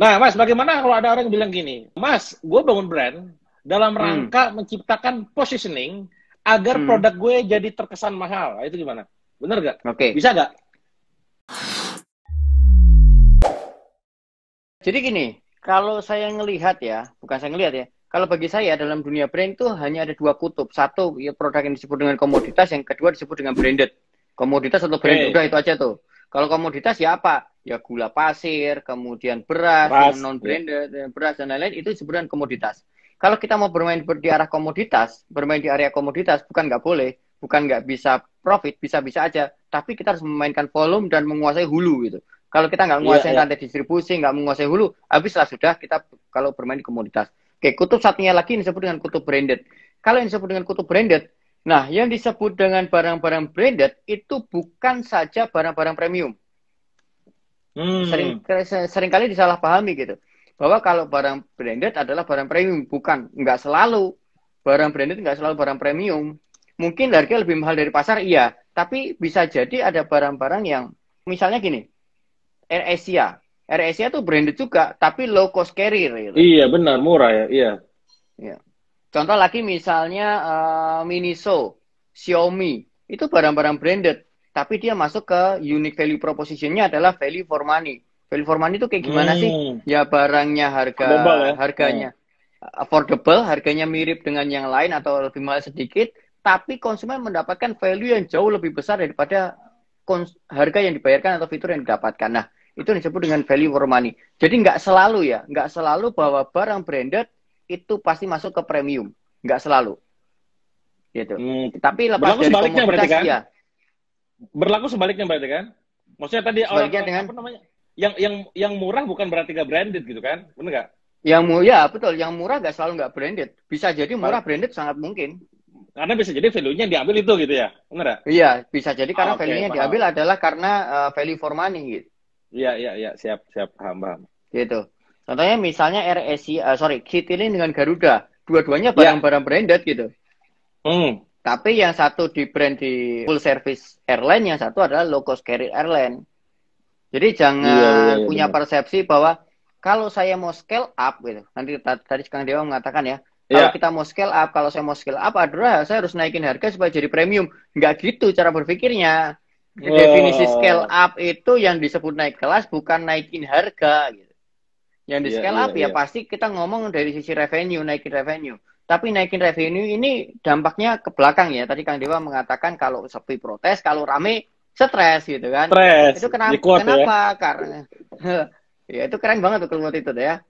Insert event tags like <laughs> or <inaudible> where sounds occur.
Nah, Mas, bagaimana kalau ada orang yang bilang gini, Mas, gue bangun brand dalam hmm. rangka hmm. menciptakan positioning agar hmm. produk gue jadi terkesan mahal. Nah, itu gimana? Bener gak? Oke. Okay. Bisa gak? Jadi gini, kalau saya ngelihat ya, bukan saya ngelihat ya, kalau bagi saya dalam dunia brand itu hanya ada dua kutub. Satu, ya produk yang disebut dengan komoditas, yang kedua disebut dengan branded. Komoditas atau branded okay. udah itu aja tuh. Kalau komoditas ya apa? Ya gula pasir, kemudian beras, beras non branded, beras dan lain-lain itu sebenarnya komoditas. Kalau kita mau bermain di arah komoditas, bermain di area komoditas bukan nggak boleh, bukan nggak bisa profit, bisa-bisa aja. Tapi kita harus memainkan volume dan menguasai hulu gitu. Kalau kita nggak iya, menguasai yeah, rantai distribusi, nggak menguasai hulu, habislah sudah kita kalau bermain di komoditas. Oke, kutub satunya lagi ini disebut dengan kutub branded. Kalau yang disebut dengan kutub branded, Nah, yang disebut dengan barang-barang branded itu bukan saja barang-barang premium. Hmm. Sering seringkali disalahpahami gitu. Bahwa kalau barang branded adalah barang premium, bukan nggak selalu. Barang branded nggak selalu barang premium. Mungkin harga lebih mahal dari pasar, iya. Tapi bisa jadi ada barang-barang yang, misalnya gini, Air Asia. Air Asia tuh branded juga, tapi low cost carrier. Gitu. Iya, benar, murah ya, iya. Iya. Contoh lagi misalnya uh, eh, Miniso, Xiaomi, itu barang-barang branded, tapi dia masuk ke unique value propositionnya adalah value for money. Value for money itu kayak gimana hmm. sih? Ya barangnya harga ya? harganya hmm. affordable, harganya mirip dengan yang lain atau lebih mahal sedikit, tapi konsumen mendapatkan value yang jauh lebih besar daripada harga yang dibayarkan atau fitur yang didapatkan. Nah, itu disebut dengan value for money. Jadi nggak selalu ya, nggak selalu bahwa barang branded itu pasti masuk ke premium, nggak selalu. Gitu. Hmm. Tapi lepas berlaku dari sebaliknya berarti kan? Ya. Berlaku sebaliknya berarti kan? Maksudnya tadi sebaliknya orang dengan... apa namanya? Yang yang yang murah bukan berarti nggak branded gitu kan? Benar nggak? Yang murah, ya betul. Yang murah nggak selalu nggak branded. Bisa jadi murah branded sangat mungkin. Karena bisa jadi value-nya diambil itu gitu ya, benar ya? Iya, bisa jadi karena ah, okay, value-nya diambil adalah karena uh, value for money gitu. Iya, iya, iya, siap, siap, paham, paham. Gitu. Contohnya misalnya RSI, uh, eh, sorry, Citilink dengan Garuda, dua-duanya ya. barang-barang yeah. branded gitu. Hmm. Tapi yang satu di brand di full service airline, yang satu adalah low cost carrier airline. Jadi jangan yeah, yeah, yeah, punya yeah. persepsi bahwa kalau saya mau scale up gitu. Nanti tadi Kang Dewa mengatakan ya, ya. kalau yeah. kita mau scale up, kalau saya mau scale up adalah saya harus naikin harga supaya jadi premium. Nggak gitu cara berpikirnya. Definisi oh. scale up itu yang disebut naik kelas bukan naikin harga gitu. Yang di iya, scale yeah, up yeah, ya yeah. pasti kita ngomong dari sisi revenue, naikin revenue. Tapi naikin revenue ini dampaknya ke belakang ya. Tadi Kang Dewa mengatakan kalau sepi protes, kalau rame stres gitu kan. Stress. Itu kenapa? Ya. kenapa? Ya. Karena <laughs> ya itu keren banget tuh kalimat itu ya.